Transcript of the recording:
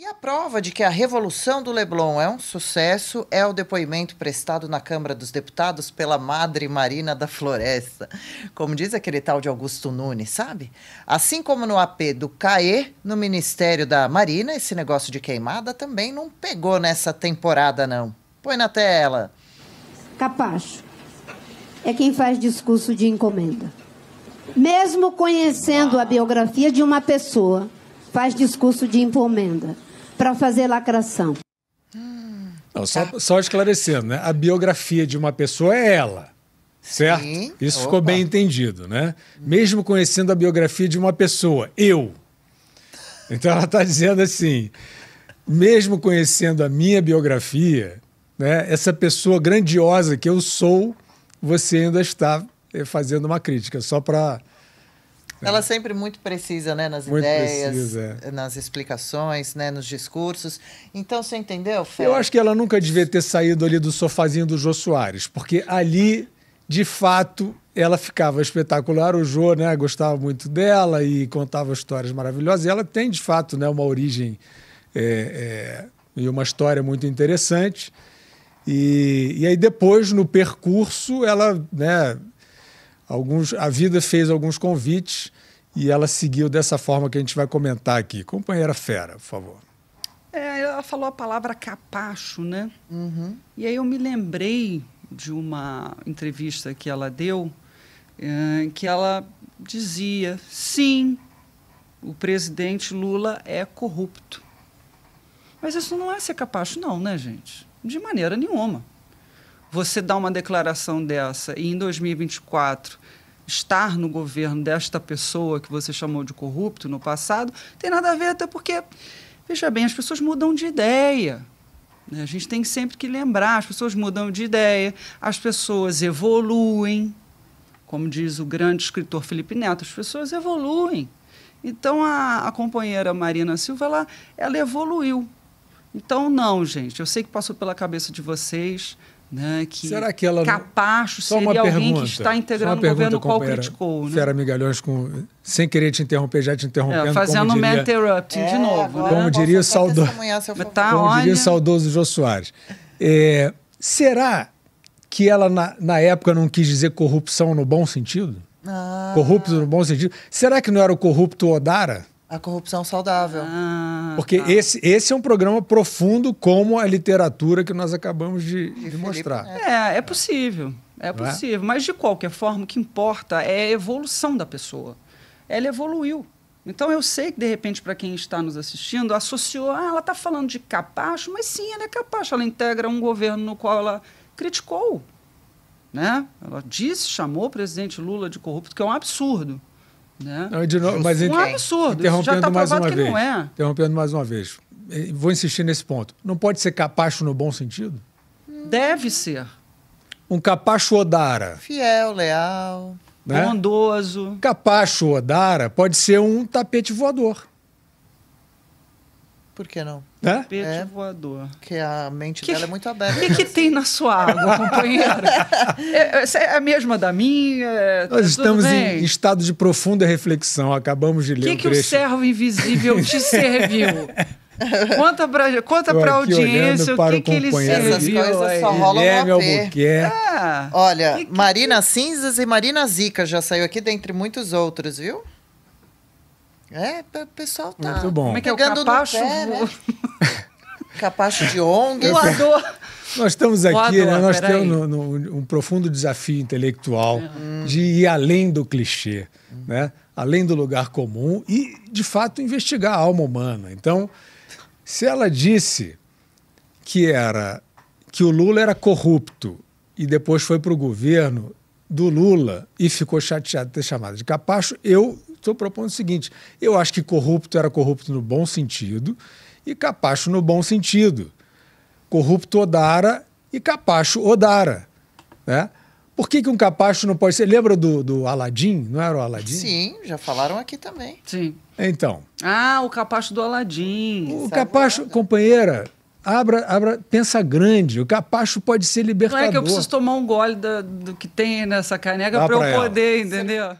E a prova de que a revolução do Leblon é um sucesso é o depoimento prestado na Câmara dos Deputados pela Madre Marina da Floresta. Como diz aquele tal de Augusto Nunes, sabe? Assim como no AP do CAE, no Ministério da Marina, esse negócio de queimada também não pegou nessa temporada, não. Põe na tela. Capacho é quem faz discurso de encomenda. Mesmo conhecendo a biografia de uma pessoa, faz discurso de encomenda para fazer lacração. Não, só, tá. só, esclarecendo, né? A biografia de uma pessoa é ela. Certo? Sim. Isso Opa. ficou bem entendido, né? Mesmo conhecendo a biografia de uma pessoa, eu. Então ela está dizendo assim: mesmo conhecendo a minha biografia, né, essa pessoa grandiosa que eu sou, você ainda está eh, fazendo uma crítica, só para ela sempre muito precisa, né? Nas muito ideias, precisa, é. nas explicações, né? Nos discursos. Então, você entendeu, Fé? Eu acho que ela nunca devia ter saído ali do sofazinho do Jô Soares, porque ali, de fato, ela ficava espetacular. O Jô, né? Gostava muito dela e contava histórias maravilhosas. E ela tem, de fato, né? Uma origem é, é, e uma história muito interessante. E, e aí depois, no percurso, ela, né? alguns, a vida fez alguns convites e ela seguiu dessa forma que a gente vai comentar aqui. Companheira Fera, por favor. É, ela falou a palavra capacho, né? Uhum. E aí eu me lembrei de uma entrevista que ela deu, eh, que ela dizia: sim, o presidente Lula é corrupto. Mas isso não é ser capacho, não, né, gente? De maneira nenhuma você dar uma declaração dessa e em 2024 estar no governo desta pessoa que você chamou de corrupto no passado, tem nada a ver, até porque, veja bem, as pessoas mudam de ideia. Né? A gente tem sempre que lembrar: as pessoas mudam de ideia, as pessoas evoluem. Como diz o grande escritor Felipe Neto, as pessoas evoluem. Então, a, a companheira Marina Silva, ela, ela evoluiu. Então, não, gente, eu sei que passou pela cabeça de vocês, né, que Será que ela capacho só seria uma alguém pergunta, que está integrando o governo qual criticou. Né? Fera Migalhões, com, sem querer te interromper, já te interrompendo. É, fazendo como diria, interrupting é, de novo. Né? Como diria, saudo... tá, como olha... diria o saudoso Jô Soares. É, será que ela, na, na, época, não quis dizer corrupção no bom sentido? Ah. Corrupto no bom sentido? Será que não era o corrupto Odara? A corrupção saudável. Ah, Porque tá. esse, esse é um programa profundo como a literatura que nós acabamos de, de mostrar. Né? É, é possível. É, é? possível. É? Mas, de qualquer forma, o que importa é a evolução da pessoa. Ela evoluiu. Então, eu sei que, de repente, para quem está nos assistindo, associou, ah, ela está falando de capacho, mas sim, ela é capacho. Ela integra um governo no qual ela criticou. Né? Ela disse, chamou o presidente Lula de corrupto, que é um absurdo. Né? Não, novo, mas um absurdo. Interrompendo está provado que vez. É. Interrompendo mais uma vez. Vou insistir nesse ponto. Não pode ser capacho no bom sentido? Deve ser. Um capacho Odara. Fiel, leal, né? bondoso. Capacho Odara pode ser um tapete voador. Por que não? Né? Tapete é, voador. Que a mente que, dela é muito aberta. O que, que tem na sua água, companheira? é, é, é, a mesma da minha? É, tá Nós estamos bem? em estado de profunda reflexão. Acabamos de ler que o que o servo invisível te serviu? Conta pra, conta pra audiência o que, que ele serviu. Essas coisas só rolam no AP. Ah, Olha, que Marina Cinzas e Marina Zica já saiu aqui, dentre muitos outros, viu? É, o pessoal tá Muito bom. Como é que é o capacho? Capacho de ONG. Voador. Nós estamos aqui, Voador, né? nós temos no, no, um profundo desafio intelectual uhum. de ir além do clichê, uhum. né? além do lugar comum e, de fato, investigar a alma humana. Então, se ela disse que era que o Lula era corrupto e depois foi para o governo do Lula e ficou chateado de ter chamado de capacho, eu estou propondo o seguinte: eu acho que corrupto era corrupto no bom sentido e capacho no bom sentido. Corrupto odara e capacho odara. Né? Por que, que um capacho não pode ser? Lembra do, do Aladim? Não era o Aladim? Sim, já falaram aqui também. Sim. Então. Ah, o capacho do Aladim. O é capacho, companheira, abra, abra, pensa grande. O capacho pode ser libertador. Não é que eu preciso tomar um gole do, do que tem nessa caneca para eu poder, entendeu? Sim.